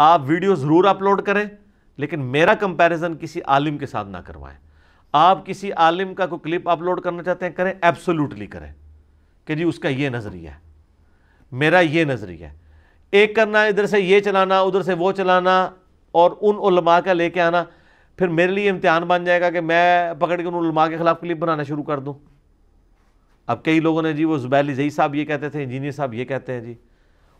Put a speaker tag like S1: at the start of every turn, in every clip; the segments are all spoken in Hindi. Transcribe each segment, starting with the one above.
S1: आप वीडियो ज़रूर अपलोड करें लेकिन मेरा कंपैरिजन किसी आलिम के साथ ना करवाएं आप किसी आलिम का कोई क्लिप अपलोड करना चाहते हैं करें एब्सोल्युटली करें कि जी उसका ये नज़रिया है मेरा ये नज़रिया है एक करना इधर से ये चलाना उधर से वो चलाना और उन उलमा का लेके आना फिर मेरे लिए इम्तिहान बन जाएगा कि मैं पकड़ के उन उलमा के ख़िलाफ़ क्लिप बनाना शुरू कर दूँ अब कई लोगों ने जी वो जुबैली जई साहब ये कहते थे इंजीनियर साहब ये कहते हैं जी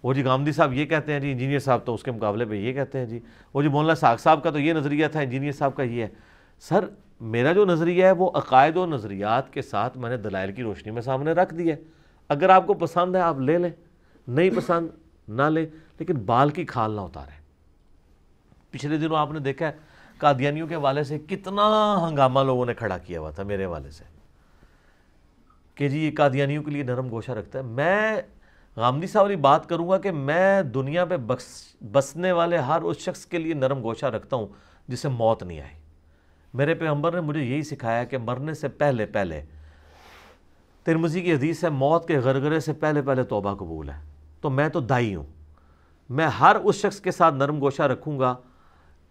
S1: वो जी गांधी साहब ये कहते हैं जी इंजीनियर साहब तो उसके मुकाबले पे ये कहते हैं जी वो जी मौलाना साग साहब का तो ये नज़रिया था इंजीनियर साहब का ये है सर मेरा जो नज़रिया है वो अकायद व नज़रियात के साथ मैंने दलाइल की रोशनी में सामने रख दिया है अगर आपको पसंद है आप ले लें नहीं पसंद ना लें लेकिन बाल की खाल ना उतारें पिछले दिनों आपने देखा है कादियानियों के वाले से कितना हंगामा लोगों ने खड़ा किया हुआ था मेरे वाले से कि जी ये कादियानियों के लिए नरम गोशा रखता है मैं गामदी साहब वाली बात करूँगा कि मैं दुनिया पे बस बसने वाले हर उस शख्स के लिए नरम गोशा रखता हूँ जिसे मौत नहीं आई मेरे पैम्बर ने मुझे यही सिखाया कि मरने से पहले पहले तिरमजी की हदीस है मौत के गरगरे से पहले पहले तोबा कबूल है तो मैं तो दाई हूँ मैं हर उस शख्स के साथ नरम गोशा रखूँगा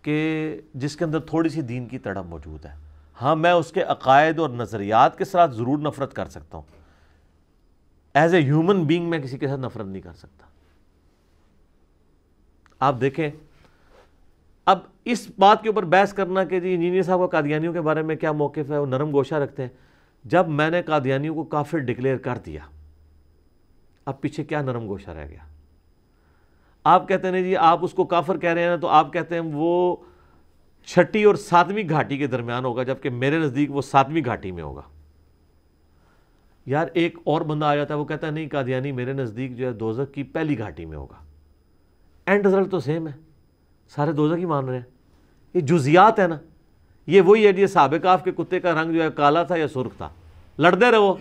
S1: कि जिसके अंदर थोड़ी सी दीन की तड़प मौजूद है हाँ मैं उसके अकायद और नज़रियात के साथ ज़रूर नफ़रत कर सकता हूँ एज ए ह्यूमन बींग मैं किसी के साथ नफरत नहीं कर सकता आप देखें अब इस बात के ऊपर बहस करना कि जी इंजीनियर साहब का कादियानियों के बारे में क्या मौके है वो नरम गोशा रखते हैं जब मैंने कादियानियों को काफिर डिक्लेयर कर दिया अब पीछे क्या नरम गोशा रह गया आप कहते हैं जी आप उसको काफिर कह रहे हैं ना तो आप कहते हैं वो छठी और सातवीं घाटी के दरमियान होगा जबकि मेरे नज़दीक वो सातवीं घाटी में होगा यार एक और बंदा आ जाता है वो कहता है नहीं कादियानी मेरे नज़दीक जो है दोजक की पहली घाटी में होगा एंड रिजल्ट तो सेम है सारे दोजक ही मान रहे हैं ये जुजियात है ना ये वही है ये सबकाफ के कुत्ते का रंग जो है काला था या सुर्ख था लड़ते रहो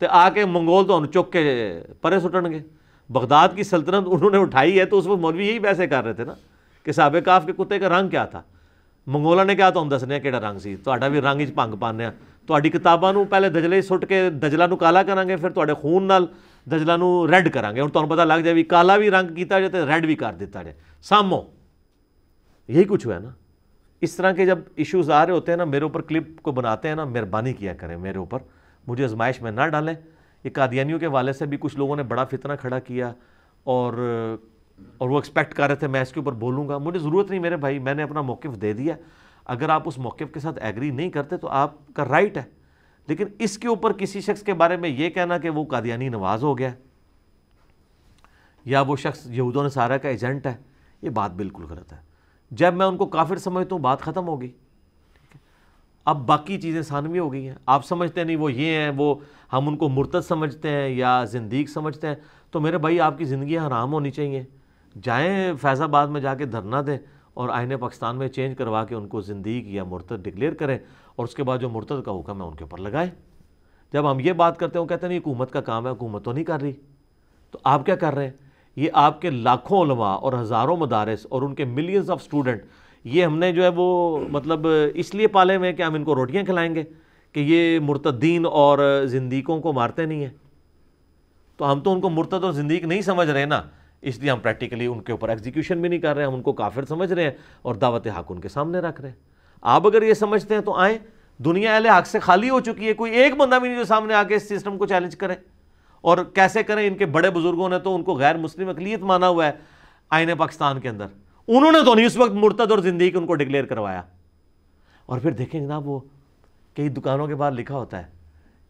S1: तो आके मंगोल तो चुक के परे सुटन गए बगदाद की सल्तनत उन्होंने उठाई है तो उस वक्त मौलवी यही पैसे कर रहे थे ना कि सबकाफ के कुत्ते का रंग क्या था मंगोला ने ਕਿਹਾ तो हम दसने ਕਿਹੜਾ रंग ਸੀ ਤੁਹਾਡਾ ਵੀ भंग ਵਿੱਚ ਭੰਗ ਪਾਣਿਆ तोड़ी किताबों पहले दजले सुट के दजला ਦਜਲਾ ਨੂੰ ਕਾਲਾ ਕਰਾਂਗੇ ਫਿਰ ਤੁਹਾਡੇ ਖੂਨ ਨਾਲ ਦਜਲਾ ਨੂੰ ਰੈੱਡ ਕਰਾਂਗੇ ਹੁਣ ਤੁਹਾਨੂੰ ਪਤਾ जाए भी ਵੀ भी ਵੀ ਰੰਗ जाए ਜਾਏ ਤੇ ਰੈੱਡ ਵੀ ਕਰ यही कुछ हुआ ना इस तरह के जब इशूज़ आ रहे होते हैं ना मेरे ऊपर क्लिप को बनाते हैं ना मेहरबानी किया करें मेरे ऊपर मुझे आजमाइश में ना डालें ये कादियानियों के वाले से भी कुछ लोगों ने बड़ा फितना खड़ा किया और और वो एक्सपेक्ट कर रहे थे मैं इसके ऊपर बोलूँगा मुझे ज़रूरत नहीं मेरे भाई मैंने अपना मौक़ दे दिया अगर आप उस मौक़े के साथ एग्री नहीं करते तो आपका राइट है लेकिन इसके ऊपर किसी शख्स के बारे में ये कहना कि वो कादियानी नवाज हो गया या वो शख्स यहूदों सारा का एजेंट है ये बात बिल्कुल गलत है जब मैं उनको काफिर समझता हूँ बात ख़त्म हो गई अब बाकी चीज़ें सानवी हो गई हैं आप समझते हैं नहीं वो ये हैं वो हम उनको मुर्तद समझते हैं या जिंदगी समझते हैं तो मेरे भाई आपकी ज़िंदगी हराम होनी चाहिए जाएँ फैज़ाबाद में जाके धरना दें और आइन पाकिस्तान में चेंज करवा के उनको ज़िंदगी या मुरत डिक्लेयर करें और उसके बाद जो मुरत का हुक्म है उनके ऊपर लगाए जब हम ये बात करते हैं वो कहते हैं नहीं हुकूमत का काम है हुकूमत तो नहीं कर रही तो आप क्या कर रहे हैं ये आपके लाखों और हज़ारों मदारस और उनके मिलियंस ऑफ स्टूडेंट ये हमने जो है वो मतलब इसलिए पाले हुए हैं कि हम इनको रोटियाँ खिलाएँगे कि ये मुरतदीन और जिंदगी को मारते नहीं हैं तो हम तो उनको मुरत और जिंदगी नहीं समझ रहे ना इसलिए हम प्रैक्टिकली उनके ऊपर एग्जीक्यूशन भी नहीं कर रहे हैं हम उनको काफिर समझ रहे हैं और दावत हक उनके सामने रख रहे हैं आप अगर ये समझते हैं तो आएँ दुनिया अहल हक से खाली हो चुकी है कोई एक बंदा भी नहीं जो सामने आके इस सिस्टम को चैलेंज करें और कैसे करें इनके बड़े बुजुर्गों ने तो उनको गैर मुस्लिम अकलीत माना हुआ है आईने पाकिस्तान के अंदर उन्होंने तो नहीं उस वक्त मुर्तद और ज़िंदगी उनको डिक्लेयर करवाया और फिर देखें जनाब वो कई दुकानों के बाहर लिखा होता है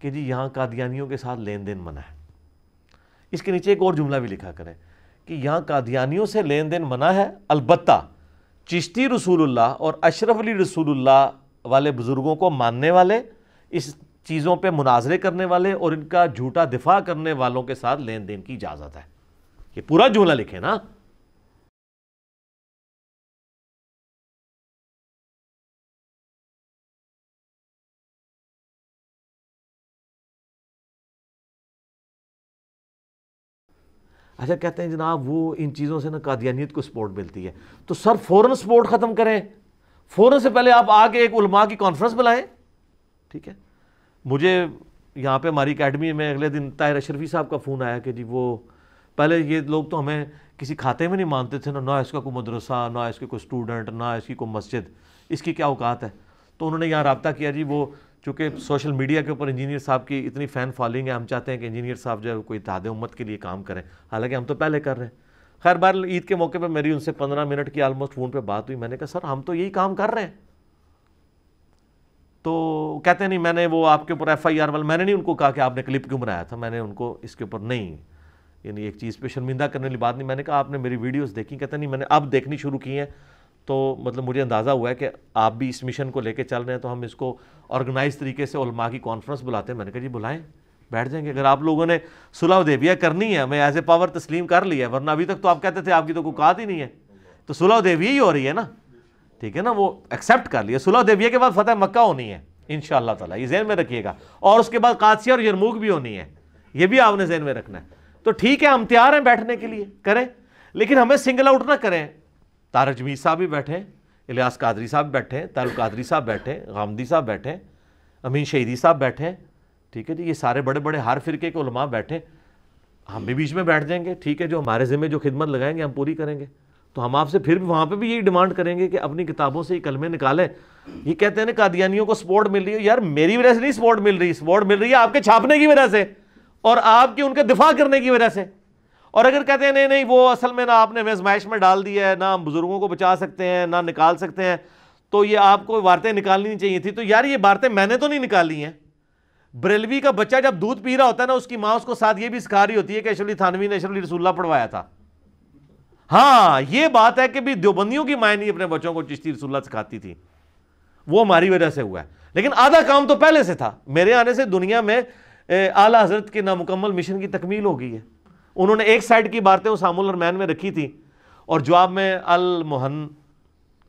S1: कि जी यहाँ कादियानियों के साथ लेन देन मना है इसके नीचे एक और जुमला भी लिखा करें कि यहाँ कादियानियों से लेन देन मना है अलबत् चिश्ती रसूलुल्लाह और अशरफ अली रसूलुल्लाह वाले बुज़ुर्गों को मानने वाले इस चीज़ों पे मुनाजरे करने वाले और इनका झूठा दिफा करने वालों के साथ लेन देन की इजाज़त है ये पूरा जुमला लिखे ना अच्छा कहते हैं जनाब वो इन चीज़ों से ना कादियानीत को सपोर्ट मिलती है तो सर फ़ौरन सपोर्ट ख़त्म करें फ़ौरन से पहले आप आके एक उलमा की कॉन्फ्रेंस बुलाएं ठीक है मुझे यहाँ पे हमारी अकेडमी में अगले दिन ताहिर अशरफी साहब का फ़ोन आया कि जी वो पहले ये लोग तो हमें किसी खाते में नहीं मानते थे ना ना इसका कोई मदरसा ना इसके कोई स्टूडेंट ना इसकी कोई मस्जिद इसकी क्या औकात है तो उन्होंने यहाँ रबता किया जी वो चूँकि सोशल मीडिया के ऊपर इंजीनियर साहब की इतनी फ़ैन फॉलोइंग है हम चाहते हैं कि इंजीनियर साहब जो है कोई दादे उम्मत के लिए काम करें हालांकि हम तो पहले कर रहे हैं खैर बार ईद के मौके पर मेरी उनसे पंद्रह मिनट की आलमोस्ट फ़ोन पर बात हुई मैंने कहा सर हम तो यही काम कर रहे हैं तो कहते नहीं मैंने वो आपके ऊपर एफ आई आर मैंने नहीं उनको कहा कि आपने क्लिप क्यों बनाया था मैंने उनको इसके ऊपर नहीं यानी एक चीज़ पे शर्मिंदा करने वाली बात नहीं मैंने कहा आपने मेरी वीडियोस देखी कहते नहीं मैंने अब देखनी शुरू की हैं तो मतलब मुझे अंदाज़ा हुआ है कि आप भी इस मिशन को लेके चल रहे हैं तो हम इसको ऑर्गेनाइज तरीके से उलमा की कॉन्फ्रेंस बुलाते हैं मैंने कहा जी बुलाएं बैठ जाएंगे अगर आप लोगों ने सुलह देविया करनी है मैं एज ए पावर तस्लीम कर लिया है वरना अभी तक तो आप कहते थे आपकी तो कुकात ही नहीं है तो सुलह देविया ही हो रही है ना ठीक है ना वो एक्सेप्ट कर लिया सुलह देविया के बाद फतेह मक्का होनी है इन शाह ये जहन में रखिएगा और उसके बाद कादसिया और यरमूक भी होनी है ये भी आपने जहन में रखना है तो ठीक है हम तैयार हैं बैठने के लिए करें लेकिन हमें सिंगल आउट ना करें तारक जमीर साहब भी बैठे हैं इलियास कादरी साहब बैठे हैं तारुक कादरी साहब बैठे हैं गामदी साहब बैठे हैं अमीन शहीदी साहब बैठे हैं ठीक है जी ये सारे बड़े बड़े हर फिरके के उलमा बैठे हम भी बीच में बैठ जाएंगे ठीक है जो हमारे ज़िम्मे जो खिदमत लगाएंगे हम पूरी करेंगे तो हम आपसे फिर भी वहाँ पर भी यही डिमांड करेंगे कि अपनी किताबों से ही कलमे निकालें ये कहते हैं ना कादियानियों को सपोर्ट मिल रही है यार मेरी वजह से नहीं सपोर्ट मिल रही सपोर्ट मिल रही है आपके छापने की वजह से और आपके उनके दिफा करने की वजह से और अगर कहते हैं नहीं नहीं वो असल में ना आपने मेजमाइश में डाल दिया है ना हम बुज़ुर्गों को बचा सकते हैं ना निकाल सकते हैं तो ये आपको इबारतें निकालनी चाहिए थी तो यार ये इबारतें मैंने तो नहीं निकाली हैं बरेलवी का बच्चा जब दूध पी रहा होता है ना उसकी माँ उसको साथ ये भी सिखा रही होती है कि अशरली थानवी ने अशरली रसुल्ला पढ़वाया था हाँ ये बात है कि भी देवबंदियों की माए नहीं अपने बच्चों को चिश्ती रसुल्ला सिखाती थी वो हमारी वजह से हुआ है लेकिन आधा काम तो पहले से था मेरे आने से दुनिया में आला हजरत के नामुकम्मल मिशन की तकमील हो गई है उन्होंने एक साइड की इबारतें उसामुल और मैन में रखी थी और जवाब में अल मोहन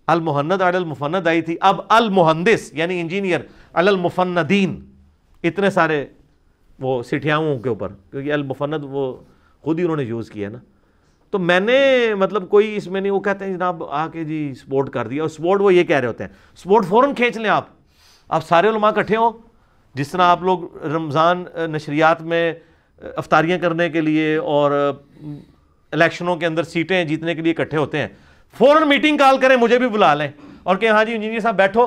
S1: अल मोहन्नद अल मुफन्नद आई थी अब अल मुहंदिस यानी इंजीनियर अल मुफन्नदीन इतने सारे वो सिठियाओं के ऊपर क्योंकि अल मुफन्नद वो खुद ही उन्होंने यूज़ किया ना तो मैंने मतलब कोई इसमें नहीं वो कहते हैं जनाब आके जी स्पोर्ट कर दिया और स्पोर्ट वो ये कह रहे होते हैं स्पोर्ट फ़ौरन खींच लें आप आप सारे इकट्ठे हों जिस तरह आप लोग रमज़ान नशरियात में अफतारियाँ करने के लिए और इलेक्शनों के अंदर सीटें जीतने के लिए इकट्ठे होते हैं फ़ौरन मीटिंग कॉल करें मुझे भी बुला लें और कहें हाँ जी इंजीनियर साहब बैठो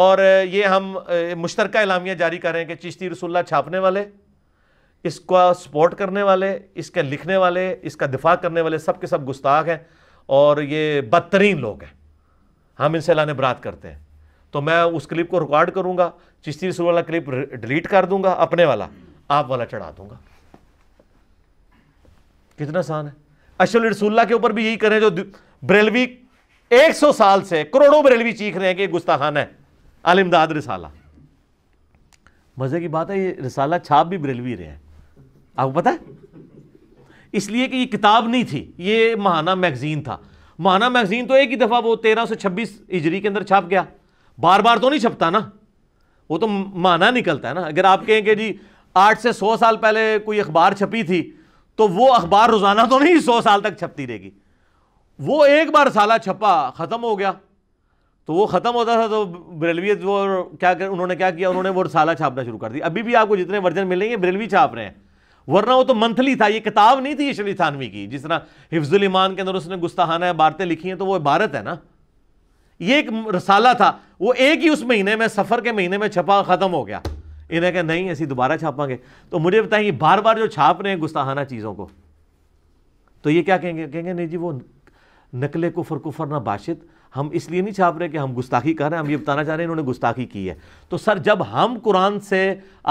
S1: और ये हम मुश्तर इलामिया जारी करें कि चिश्ती रसुल्ला छापने वाले इसका सपोर्ट करने वाले इसके लिखने वाले इसका दिफा करने वाले सब के सब गुस्ताख हैं और ये बदतरीन लोग हैं हम इनसे लाने बरात करते हैं तो मैं उस क्लिप को रिकॉर्ड करूँगा चिश्ती रसुल्ला क्लिप डिलीट कर दूँगा अपने वाला आप वाला चढ़ा दूंगा कितना आसान है अशल रसुल्ला के ऊपर भी यही करें जो बरेलवी 100 साल से करोड़ों बरेलवी चीख रहे हैं कि गुस्ताखान है अलिमदाद रिसाला मज़े की बात है ये रिसाला छाप भी बरेलवी रहे हैं आपको पता है इसलिए कि ये किताब नहीं थी ये महाना मैगजीन था महाना मैगजीन तो एक ही दफ़ा वो तेरह सौ छब्बीस इजरी के अंदर छाप गया बार बार तो नहीं छपता ना वो तो माना निकलता है ना अगर आप कहें कि जी आठ से सौ साल पहले कोई अखबार छपी थी तो वो अखबार रोज़ाना तो नहीं सौ साल तक छपती रहेगी वो एक बार साला छपा ख़त्म हो गया तो वो ख़त्म होता था तो ब्रेलवियत वो क्या कर उन्होंने क्या किया उन्होंने वो साला छापना शुरू कर दी अभी भी आपको जितने वर्जन मिलेंगे ब्रेलवी छाप रहे हैं वरना वो तो मंथली था ये किताब नहीं थी शरी थानवी की जिस तरह हिफ्जुल ईमान के अंदर उसने गुस्ताहाना इबारतें लिखी हैं तो वो इबारत है ना ये एक रसाला था वो एक ही उस महीने में सफ़र के महीने में छपा ख़त्म हो गया इन्हें कहा नहीं ऐसी दोबारा छापांगे तो मुझे बताएं बार बार जो छाप रहे हैं गुस्ताहाना चीज़ों को तो ये क्या कहेंगे कहेंगे नहीं जी वो नकल कुफर कुफर ना बाशित हम इसलिए नहीं छाप रहे कि हम गुस्ताखी कर रहे हैं हम ये बताना चाह रहे हैं इन्होंने गुस्ताखी की है तो सर जब हम कुरान से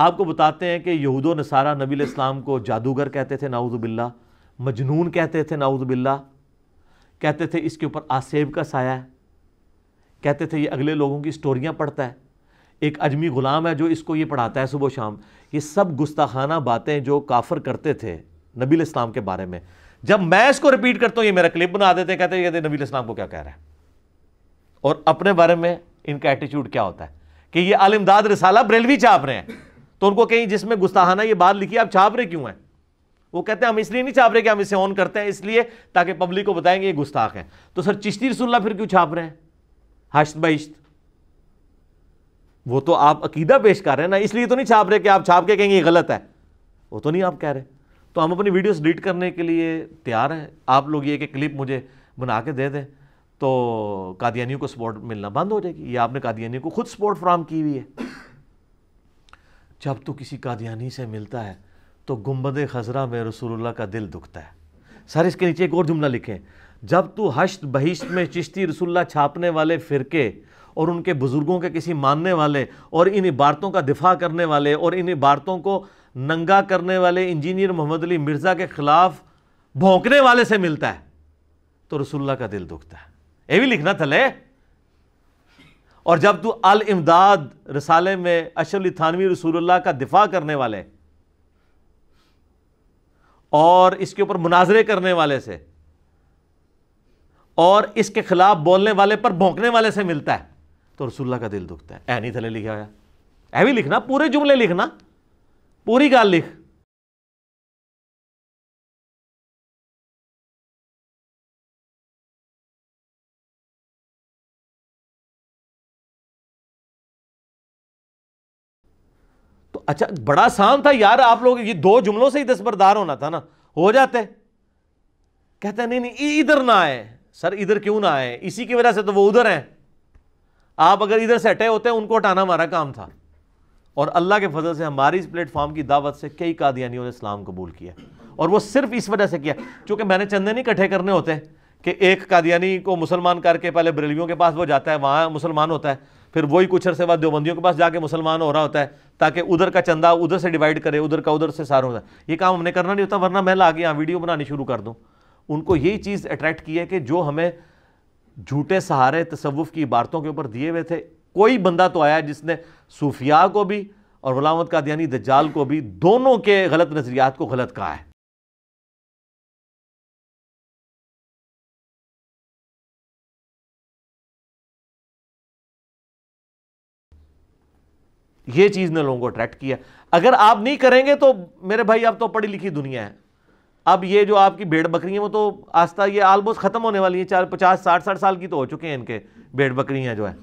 S1: आपको बताते हैं कि यहूद नसारा नबी इस्लाम को जादूगर कहते थे बिल्ला मजनून कहते थे बिल्ला कहते थे इसके ऊपर आसेब का साया है कहते थे ये अगले लोगों की स्टोरियाँ पढ़ता है एक अजमी ग़ुलाम है जो इसको ये पढ़ाता है सुबह शाम ये सब गुस्ताखाना बातें जो काफर करते थे नबी इस्लाम के बारे में जब मैं इसको रिपीट करता हूँ ये मेरा क्लिप बना देते हैं कहते हैं नबी इस्लाम को क्या कह रहा है और अपने बारे में इनका एटीट्यूड क्या होता है कि ये आलिमदाद रिसाला ब्रेलवी छाप रहे हैं तो उनको कहीं जिसमें गुस्ताहाना ये बात लिखी आप छाप रहे क्यों हैं वो कहते हैं हम इसलिए नहीं छाप रहे कि हम इसे ऑन करते हैं इसलिए ताकि पब्लिक को बताएंगे ये गुस्ताख हैं तो सर चिश्ती रसुल्ला फिर क्यों छाप रहे हैं हश्त बहिश्त वो तो आप अकीदा पेश कर रहे हैं ना इसलिए तो नहीं छाप रहे कि आप छाप के कहेंगे ये गलत है वो तो नहीं आप कह रहे तो हम अपनी वीडियोस डिलीट करने के लिए तैयार हैं आप लोग ये कि क्लिप मुझे बना के दे दें तो कादियानियों को सपोर्ट मिलना बंद हो जाएगी या आपने कादियानियों को खुद सपोर्ट फ्राहम की हुई है जब तो किसी कादियानी से मिलता है तो गुम्बद खजरा में रसूलुल्लाह का दिल दुखता है सर इसके नीचे एक और जुमला लिखें जब तू हश्त बहिश्त में चिश्ती रसुल्ला छापने वाले फ़िरके और उनके बुज़ुर्गों के किसी मानने वाले और इन इबारतों का दिफा करने वाले और इन इबारतों को नंगा करने वाले इंजीनियर मोहम्मद अली मिर्ज़ा के ख़िलाफ़ भोंकने वाले से मिलता है तो रसुल्ला का दिल दुखता है ये भी लिखना थले और जब तू अल इमदाद रसाले में अशरली थानवी रसूल्ला का दिफा करने वाले और इसके ऊपर मुनाजरे करने वाले से और इसके खिलाफ बोलने वाले पर भोंकने वाले से मिलता है तो रसुल्ला का दिल दुखता है ऐ नहीं थले लिखा हुआ ऐ भी लिखना पूरे जुमले लिखना पूरी गाल लिख तो अच्छा बड़ा आसान था यार आप लोग ये दो जुमलों से ही दसबरदार होना था ना हो जाते कहते नहीं नहीं इधर ना आए सर इधर क्यों ना आए इसी की वजह से तो वो उधर हैं आप अगर इधर से अटे होते हैं उनको हटाना हमारा काम था और अल्लाह के फजल से हमारी इस प्लेटफॉर्म की दावत से कई कादियानियों ने इस्लाम कबूल किया और वो सिर्फ इस वजह से किया क्योंकि मैंने चंदे नहीं इकट्ठे करने होते कि एक कादियानी को मुसलमान करके पहले बरेलियों के पास वो जाता है वहाँ मुसलमान होता है फिर वही कुछ अरसे बाद देवबंदियों के पास जाके मुसलमान हो रहा होता है ताकि उधर का चंदा उधर से डिवाइड करे उधर का उधर से सार हो जाए ये काम हमने करना नहीं होता वरना मैं ला के यहाँ वीडियो बनानी शुरू कर दूँ उनको यही चीज़ अट्रैक्ट की है कि जो हमें झूठे सहारे तसवुफ़ की इबारतों के ऊपर दिए हुए थे कोई बंदा तो आया जिसने सूफिया को भी और गुलामत दयानी दज्जाल को भी दोनों के गलत नज़रियात को गलत कहा है ये चीज़ ने लोगों को अट्रैक्ट किया अगर आप नहीं करेंगे तो मेरे भाई आप तो पढ़ी लिखी दुनिया है अब ये जो आपकी भेड़ बकरी है वो तो आस्था ये आलमोस्ट ख़त्म होने वाली हैं चार पचास साठ साठ साल की तो हो चुके हैं इनके भेड़ बकरियाँ जो है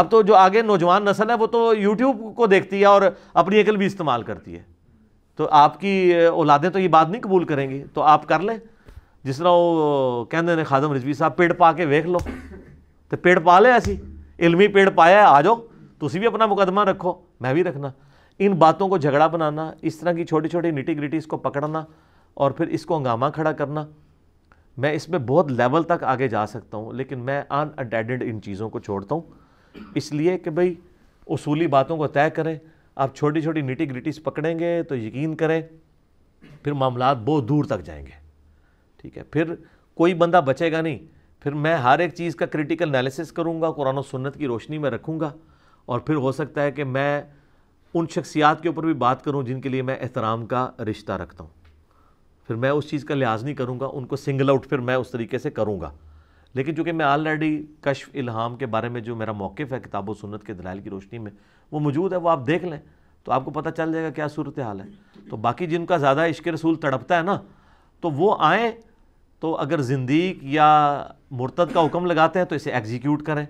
S1: अब तो जो आगे नौजवान नस्ल है वो तो यूट्यूब को देखती है और अपनी अकल भी इस्तेमाल करती है तो आपकी औलादें तो ये बात नहीं कबूल करेंगी तो आप कर लें जिस तरह वो कहते हैं खादम रजवी साहब पेड़ पा के वेख लो तो पेड़ पा लें ऐसी इलमी पेड़ पाया है आ जाओ तुम भी अपना मुकदमा रखो मैं भी रखना इन बातों को झगड़ा बनाना इस तरह की छोटी छोटी निटी ग्रिटी इसको पकड़ना और फिर इसको हंगामा खड़ा करना मैं इसमें बहुत लेवल तक आगे जा सकता हूँ लेकिन मैं अटेंडेड इन चीज़ों को छोड़ता हूँ इसलिए कि भाई उसूली बातों को तय करें आप छोटी छोटी नीटी ग्रिटीज पकड़ेंगे तो यकीन करें फिर मामला बहुत दूर तक जाएंगे ठीक है फिर कोई बंदा बचेगा नहीं फिर मैं हर एक चीज़ का क्रिटिकल एनालिसिस करूँगा कुरान सुन्नत की रोशनी में रखूँगा और फिर हो सकता है कि मैं उन शख्सियात के ऊपर भी बात करूँ जिनके लिए मैं एहतराम का रिश्ता रखता हूँ फिर मैं उस चीज़ का लिहाज नहीं करूँगा उनको सिंगल आउट फिर मैं उस तरीके से करूँगा लेकिन चूँकि मैं ऑलरेडी कशफ इल्हाम के बारे में जो मेरा मौक़ है किताब सुन्नत के दलाइल की रोशनी में वो मौजूद है वो आप देख लें तो आपको पता चल जाएगा क्या सूरत हाल है तो बाकी जिनका ज़्यादा इश्क रसूल तड़पता है ना तो वो आएँ तो अगर जिंदीक या मुर्तद का हुक्म लगाते हैं तो इसे एग्जीक्यूट करें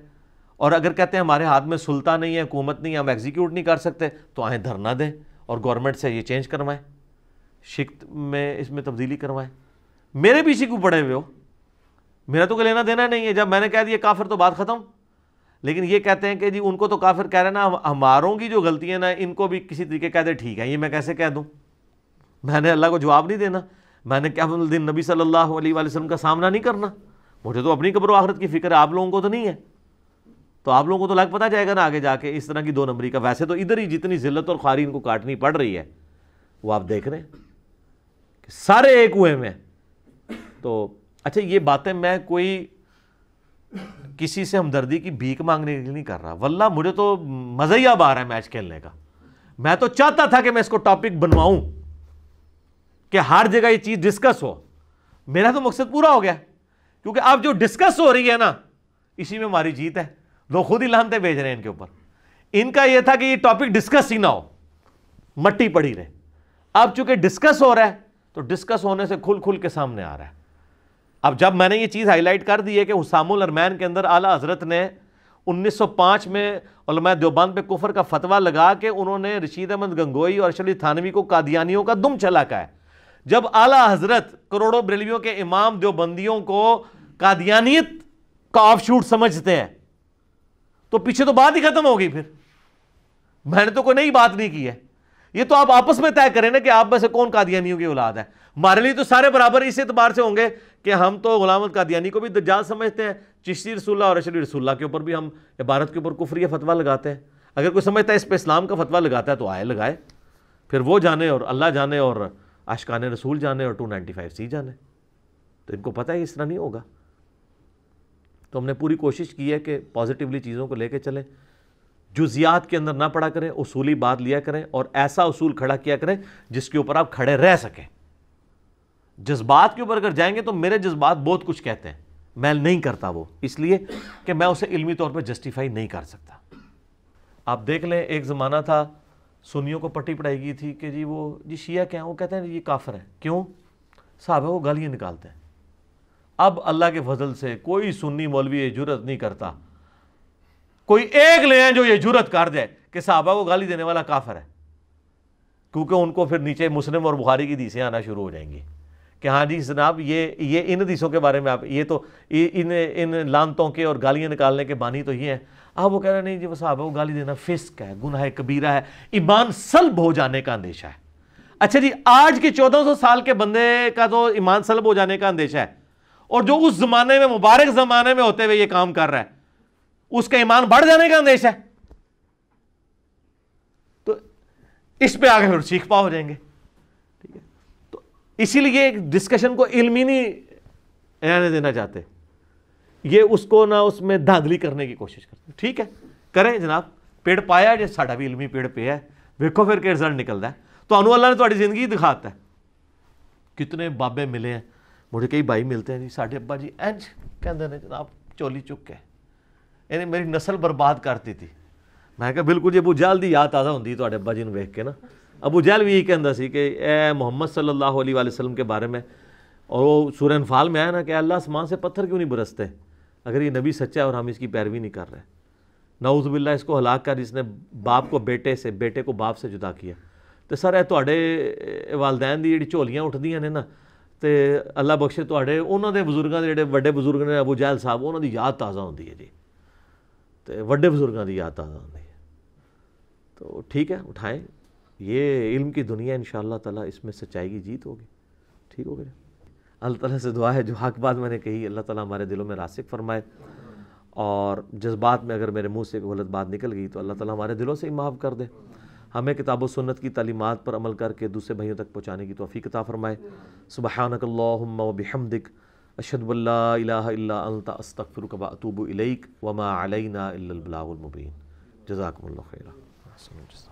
S1: और अगर कहते हैं हमारे हाथ में सुल्तान नहीं है हुकूमत नहीं है हम एग्जीक्यूट नहीं कर सकते तो आएँ धरना दें और गवर्नमेंट से ये चेंज करवाएँ शिक्त में इसमें तब्दीली करवाएं मेरे इसी को पड़े हुए हो मेरा तो कोई लेना देना नहीं है जब मैंने कह दिया काफिर तो बात ख़त्म लेकिन ये कहते हैं कि जी उनको तो काफिर कह रहे ना हमारों की जो गलती है ना इनको भी किसी तरीके कह दे ठीक है ये मैं कैसे कह दूँ मैंने अल्लाह को जवाब नहीं देना मैंने क्या दिन नबी सल्लल्लाहु अलैहि वसल्लम का सामना नहीं करना मुझे तो अपनी कब्र आखरत की फिक्र है आप लोगों को तो नहीं है तो आप लोगों को तो लग पता जाएगा ना आगे जाके इस तरह की दो नंबरी का वैसे तो इधर ही जितनी जिल्लत और खारी इनको काटनी पड़ रही है वो आप देख रहे हैं सारे एक हुए में तो अच्छा ये बातें मैं कोई किसी से हमदर्दी की भीख मांगने के लिए नहीं कर रहा वल्ला मुझे तो मज़ा ही अब आ रहा है मैच खेलने का मैं तो चाहता था कि मैं इसको टॉपिक बनवाऊं कि हर जगह ये चीज़ डिस्कस हो मेरा तो मकसद पूरा हो गया क्योंकि अब जो डिस्कस हो रही है ना इसी में हमारी जीत है लोग खुद ही लहनते भेज रहे हैं इनके ऊपर इनका यह था कि ये टॉपिक डिस्कस ही ना हो मट्टी पड़ी रहे अब चूंकि डिस्कस हो रहा है तो डिस्कस होने से खुल खुल के सामने आ रहा है अब जब मैंने ये चीज़ हाईलाइट कर दी है कि हुसामुल अरमैन के अंदर आला हज़रत ने 1905 में उलमा देवबंद पे कुफर का फतवा लगा के उन्होंने रशीद अहमद गंगोई और अशली थानवी को कादियानियों का दुम चलाका है जब आला हजरत करोड़ों बरेलवियों के इमाम देवबंदियों को कादियानियत का ऑफ शूट समझते हैं तो पीछे तो बात ही खत्म हो गई फिर मैंने तो कोई नई बात नहीं की है ये तो आप आपस में तय करें ना कि आप में से कौन कादियानियों की औलाद है हमारे लिए तो सारे बराबर इस एतबार से होंगे कि हम तो गुलाम कादियानी को भी दज्जाल समझते हैं चिश्ती रसुल्ला और अशरी रसुल्ला के ऊपर भी हम इबारत के ऊपर कुफरी फतवा लगाते हैं अगर कोई समझता है इस पर इस्लाम का फतवा लगाता है तो आए लगाए फिर वो जाने और अल्लाह जाने और अशकान रसूल जाने और टू नाइन्टी फाइव सी जाने तो इनको पता है इस तरह नहीं होगा तो हमने पूरी कोशिश की है कि पॉजिटिवली चीज़ों को लेके चलें जुजियात के अंदर ना पड़ा करें उसूली बात लिया करें और ऐसा उसूल खड़ा किया करें जिसके ऊपर आप खड़े रह सकें जज्बात के ऊपर अगर जाएंगे तो मेरे जज्बात बहुत कुछ कहते हैं मैं नहीं करता वो इसलिए कि मैं उसे इलमी तौर पर जस्टिफाई नहीं कर सकता आप देख लें एक ज़माना था सुनियों को पट्टी पढ़ाई गई थी कि जी वो जी शिया क्या है वो कहते हैं ये काफर है क्यों साहब है वो गालियाँ निकालते हैं अब अल्लाह के फजल से कोई सुन्नी मौलवी जुरत नहीं करता कोई एक ले आए जो ये जरूरत कर दे कि साहबा को गाली देने वाला काफर है क्योंकि उनको फिर नीचे मुस्लिम और बुखारी की दीसें आना शुरू हो जाएंगी कि हाँ जी जनाब ये ये इन दीसों के बारे में आप ये तो इन इन लानतों के और गालियाँ निकालने के बानी तो ये हैं आप वो कह रहे नहीं जी वो साहब वो गाली देना फिस्क है गुनाह कबीरा है ईमान सलब हो जाने का अंदेशा है अच्छा जी आज के 1400 साल के बंदे का तो ईमान सलब हो जाने का अंदेशा है और जो उस जमाने में मुबारक जमाने में होते हुए ये काम कर रहा है उसका ईमान बढ़ जाने का अंदेश है तो इस पे आगे फिर सीख पा हो जाएंगे ठीक है तो इसीलिए एक डिस्कशन को इल्मी नहीं रहने देना चाहते ये उसको ना उसमें धांधली करने की कोशिश करते ठीक है करें जनाब पेड़ पाया जो साढ़ा भी इलमी पेड़ पे है रिजल्ट निकलता है तो ਨਿਕਲਦਾ ने थोड़ी जिंदगी दिखाता है कितने बाबे मिले हैं मुझे कई भाई मिलते हैं जी साढ़े अब्बा जी एंज कहते हैं जनाब चोली ਚੁੱਕ ਕੇ ਇਹਨੇ ਮੇਰੀ ਨਸਲ ਬਰਬਾਦ ਕਰਤੀ ਤੀ ਮੈਂ ਕਿਹਾ ਬਿਲਕੁਲ ਜੀ ਅਬੂ ਜਹਲ ਦੀ ਯਾਦ ਤਾਜ਼ਾ ਹੁੰਦੀ ਤੁਹਾਡੇ ਅੱਬਾ ਜੀ ਨੂੰ ਵੇਖ ਕੇ ਨਾ ਅਬੂ ਜਹਲ ਵੀ ਇਹ ਕਹਿੰਦਾ ਸੀ ਕਿ ਇਹ ਮੁਹੰਮਦ ਸੱਲੱਲਾਹੁ ਅਲੈहि ਵਸल्लम के बारे में और वो सूर्य अनफाल में आया ना कि अल्लाह आसमान से पत्थर क्यों नहीं बरसते अगर ये नबी सच्चा है और हम इसकी पैरवी नहीं कर रहे नाउजबिल्ला इसको हलाक कर इसने बाप को बेटे से बेटे को बाप से जुदा किया तो सर ਇਹ ਤੁਹਾਡੇ ਵਾਲਦੈਨ ਦੀ ਜਿਹੜੀ ਝੋਲੀਆਂ ਉੱਠਦੀਆਂ ਨੇ ਨਾ ਤੇ ਅੱਲਾ ਬਖਸ਼ੇ ਤੁਹਾਡੇ ਉਹਨਾਂ ਦੇ ਬਜ਼ੁਰਗਾਂ ਦੇ ਜਿਹੜੇ ਵੱਡੇ ਬਜ਼ੁਰਗ ਨੇ ਅਬੂ ਜਹਲ ਸਾਹਿਬ ਉਹਨਾਂ ਦੀ ਯਾਦ ਤਾਜ਼ਾ ਹੁੰਦੀ ਹੈ ਜੀ तो वे बुज़ुर्गों की याद ਤਾਜ਼ਾ ਹੁੰਦੀ तो ठीक है उठाएं ये इल्म की दुनिया इन ताला इसमें सच्चाई की जीत होगी ठीक हो गया अल्लाह ताला से दुआ है जो हक बात मैंने कही अल्लाह ताला हमारे दिलों में रासिक फरमाए और जज्बात में अगर मेरे मुंह से गलत बात निकल गई तो अल्लाह ताला हमारे दिलों से ही माफ़ कर दे हमें किताब सुन्नत की तलीमत पर अमल करके दूसरे भाइयों तक पहुँचाने की तोफ़ी किताब फरमाए सुबह नकल्ला बिहमदिक अशदबल्लास्तफ़िरकबातूब वमा अलैना इल्लाबलामबीन जजाकम्ल खैरा